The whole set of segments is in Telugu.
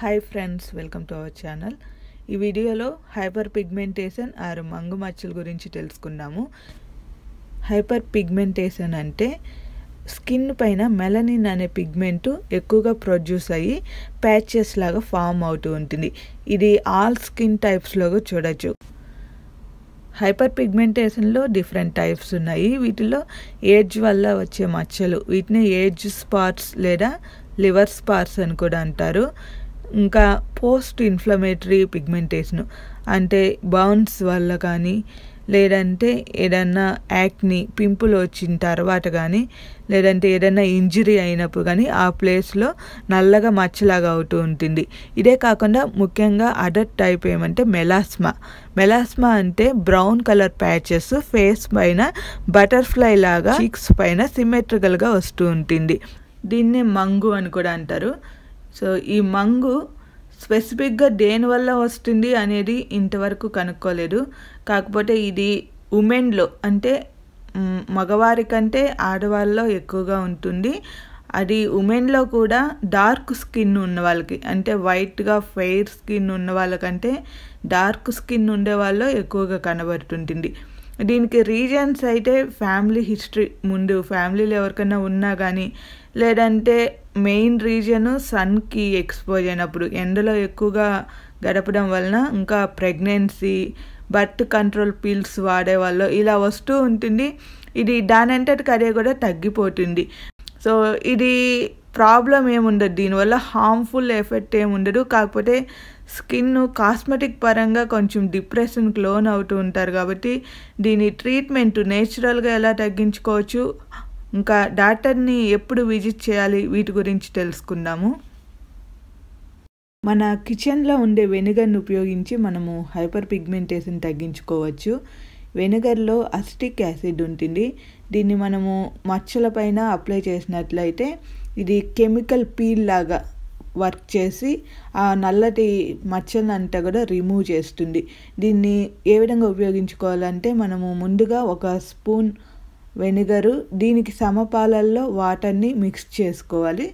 hi friends welcome to our channel ఈ వీడియోలో హైపర్ పిగ్మెంటేషన్ ఆరు మంగు మచ్చల గురించి తెలుసుకున్నాము హైపర్ పిగ్మెంటేషన్ అంటే స్కిన్ పైన మెలనిన్ అనే పిగ్మెంట్ ఎక్కువగా ప్రొడ్యూస్ అయ్యి ప్యాచెస్ లాగా ఫామ్ అవుతూ ఉంటుంది ఇది ఆల్ స్కిన్ టైప్స్లోగా చూడొచ్చు హైపర్ పిగ్మెంటేషన్లో డిఫరెంట్ టైప్స్ ఉన్నాయి వీటిలో ఏజ్ వల్ల వచ్చే మచ్చలు వీటిని ఏజ్ స్పాట్స్ లేదా లివర్ స్పాట్స్ అని కూడా అంటారు ఇంకా పోస్ట్ ఇన్ఫ్లమేటరీ పిగ్మెంటేషన్ అంటే బౌన్స్ వల్ల కానీ లేదంటే ఏదన్నా యాక్ని పింపుల్ వచ్చిన తర్వాత కానీ లేదంటే ఏదైనా ఇంజరీ అయినప్పుడు కానీ ఆ ప్లేస్లో నల్లగా మచ్చలాగా అవుతూ ఉంటుంది ఇదే కాకుండా ముఖ్యంగా అదర్ టైప్ ఏమంటే మెలాస్మా మెలాస్మా అంటే బ్రౌన్ కలర్ ప్యాచెస్ ఫేస్ పైన బటర్ఫ్లై లాగా చిక్స్ పైన సిమెట్రికల్గా వస్తూ ఉంటుంది దీన్నే మంగు అని కూడా అంటారు సో ఈ మంగు స్పెసిఫిక్గా దేనివల్ల వస్తుంది అనేది ఇంతవరకు కనుక్కోలేదు కాకపోతే ఇది ఉమెన్లో అంటే మగవారి కంటే ఆడవాళ్ళలో ఎక్కువగా ఉంటుంది అది ఉమెన్లో కూడా డార్క్ స్కిన్ ఉన్న వాళ్ళకి అంటే వైట్గా ఫెయిర్ స్కిన్ ఉన్న వాళ్ళకంటే డార్క్ స్కిన్ ఉండే వాళ్ళు ఎక్కువగా కనబడుతుంటుంది దీనికి రీజన్స్ అయితే ఫ్యామిలీ హిస్టరీ ముందు ఫ్యామిలీలో ఎవరికైనా ఉన్నా కానీ లేదంటే మెయిన్ రీజన్ సన్కి ఎక్స్పోజ్ అయినప్పుడు ఎండలో ఎక్కువగా గడపడం వలన ఇంకా ప్రెగ్నెన్సీ బర్త్ కంట్రోల్ పిల్స్ వాడేవాళ్ళు ఇలా వస్తూ ఉంటుంది ఇది దాని అంతటి అదే కూడా తగ్గిపోతుంది సో ఇది ప్రాబ్లం ఏముండదు దీనివల్ల హార్మ్ఫుల్ ఎఫెక్ట్ ఏముండదు కాకపోతే స్కిన్ కాస్మెటిక్ పరంగా కొంచెం డిప్రెషన్కి లోన్ అవుతూ ఉంటారు కాబట్టి దీని ట్రీట్మెంట్ నేచురల్గా ఎలా తగ్గించుకోవచ్చు ఇంకా డాక్టర్ని ఎప్పుడు విజిట్ చేయాలి వీటి గురించి తెలుసుకుందాము మన కిచెన్లో ఉండే వెనుగర్ని ఉపయోగించి మనము హైపర్ పిగ్మెంటేషన్ తగ్గించుకోవచ్చు వెనిగర్లో అస్టిక్ యాసిడ్ ఉంటుంది దీన్ని మనము మచ్చలపైన అప్లై చేసినట్లయితే ఇది కెమికల్ పీల్ లాగా వర్క్ చేసి ఆ నల్లటి అంతా కూడా రిమూవ్ చేస్తుంది దీన్ని ఏ విధంగా ఉపయోగించుకోవాలంటే మనము ముందుగా ఒక స్పూన్ వెనిగరు దీనికి సమపాలల్లో వాటర్ని మిక్స్ చేసుకోవాలి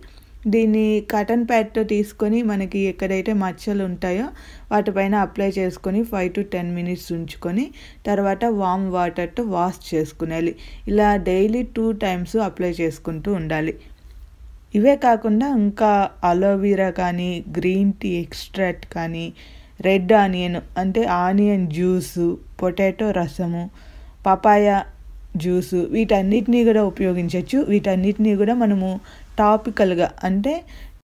దీన్ని కాటన్ ప్యాడ్తో తీసుకొని మనకి ఎక్కడైతే మచ్చలు ఉంటాయో వాటిపైన అప్లై చేసుకొని ఫైవ్ టు టెన్ మినిట్స్ ఉంచుకొని తర్వాత వామ్ వాటర్తో వాష్ చేసుకునేది ఇలా డైలీ టూ టైమ్స్ అప్లై చేసుకుంటూ ఉండాలి ఇవే కాకుండా ఇంకా అలోవీరా కానీ గ్రీన్ టీ ఎక్స్ట్రాక్ట్ కానీ రెడ్ ఆనియన్ అంటే ఆనియన్ జ్యూసు పొటాటో రసము పపాయ జ్యూసు వీటన్నిటినీ కూడా ఉపయోగించవచ్చు వీటన్నిటినీ కూడా మనము టాపికల్గా అంటే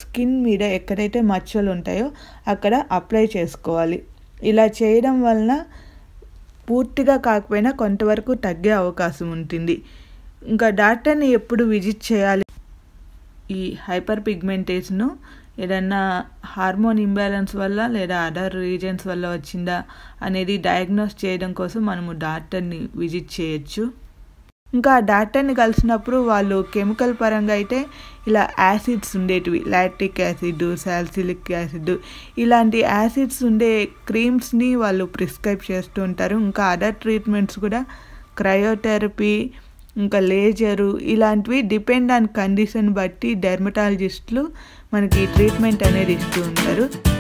స్కిన్ మీద ఎక్కడైతే మచ్చలు ఉంటాయో అక్కడ అప్లై చేసుకోవాలి ఇలా చేయడం వలన పూర్తిగా కాకపోయినా కొంతవరకు తగ్గే అవకాశం ఉంటుంది ఇంకా డాక్టర్ని ఎప్పుడు విజిట్ చేయాలి ఈ హైపర్ పిగ్మెంటేషను ఏదన్నా హార్మోన్ ఇంబ్యాలెన్స్ వల్ల లేదా అదర్ రీజన్స్ వల్ల వచ్చిందా అనేది డయాగ్నోస్ చేయడం కోసం మనము డాక్టర్ని విజిట్ చేయొచ్చు ఇంకా డాక్టర్ని కలిసినప్పుడు వాళ్ళు కెమికల్ పరంగా అయితే ఇలా యాసిడ్స్ ఉండేటివి లాక్టిక్ యాసిడ్ సాల్సిలిక్ యాసిడ్ ఇలాంటి యాసిడ్స్ ఉండే క్రీమ్స్ని వాళ్ళు ప్రిస్క్రైబ్ చేస్తూ ఉంటారు ఇంకా అదర్ ట్రీట్మెంట్స్ కూడా క్రయోథెరపీ ఇంకా లేజరు ఇలాంటివి డిపెండ్ ఆన్ కండిషన్ బట్టి డెర్మటాలజిస్టులు మనకి ట్రీట్మెంట్ అనేది ఇస్తూ ఉంటారు